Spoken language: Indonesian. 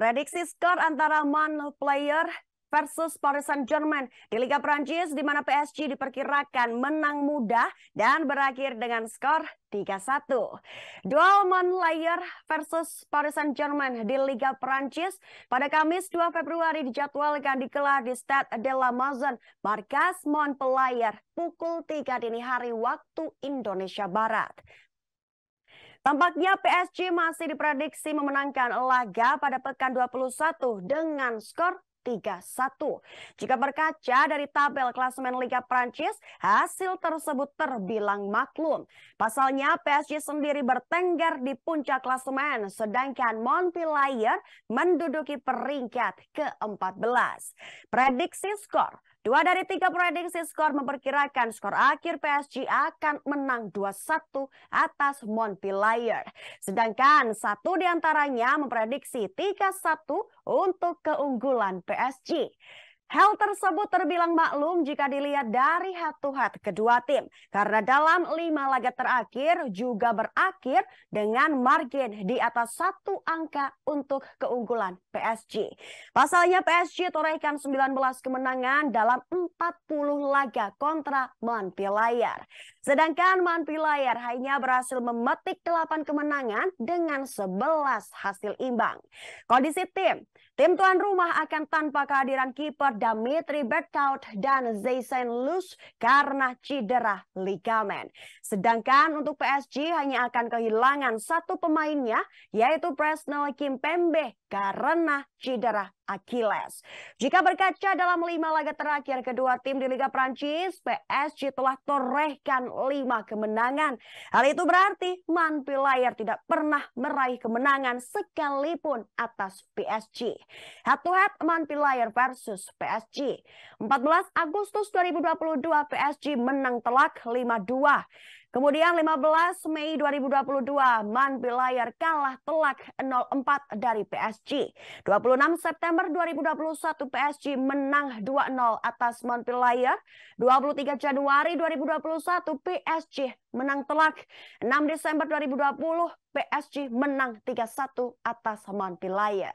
Prediksi skor antara Man Player versus Paris Saint-Germain di Liga Prancis di mana PSG diperkirakan menang mudah dan berakhir dengan skor 3-1. Duel Man Player versus Paris Saint-Germain di Liga Prancis pada Kamis 2 Februari dijadwalkan digelar di Stade de la Mazon, markas Montpellier pukul 3 dini hari waktu Indonesia Barat. Tampaknya PSG masih diprediksi memenangkan laga pada pekan 21 dengan skor 3-1. Jika berkaca dari tabel klasemen Liga Prancis, hasil tersebut terbilang maklum. Pasalnya PSG sendiri bertengger di puncak klasemen, sedangkan Montpellier menduduki peringkat ke-14. Prediksi skor Dua dari tiga prediksi skor memperkirakan skor akhir PSG akan menang 2-1 atas Montpellier. Sedangkan satu di antaranya memprediksi 3-1 untuk keunggulan PSG. Hal tersebut terbilang maklum jika dilihat dari head to head kedua tim. Karena dalam lima laga terakhir juga berakhir dengan margin di atas satu angka untuk keunggulan PSG. Pasalnya PSG torehkan 19 kemenangan dalam 40 laga kontra Montpellier. Sedangkan Montpellier hanya berhasil memetik 8 kemenangan dengan 11 hasil imbang. Kondisi tim, tim tuan rumah akan tanpa kehadiran kiper Damitri Bertaut dan Zaysen Luz karena cedera ligamen. Sedangkan untuk PSG hanya akan kehilangan satu pemainnya yaitu Presnel Kimpembe karena cedera Achilles. Jika berkaca dalam lima laga terakhir kedua tim di Liga Prancis, PSG telah torehkan lima kemenangan. Hal itu berarti Manpilayer tidak pernah meraih kemenangan sekalipun atas PSG. Head to head Manpilayer versus PSG. 14 Agustus 2022 PSG menang telak 5-2. Kemudian 15 Mei 2022, Man Bilayar kalah telak 0-4 dari PSG. 26 September 2021 PSG menang 2-0 atas Man Montpellier. 23 Januari 2021 PSG menang telak. 6 Desember 2020 PSG menang 3-1 atas Man Montpellier.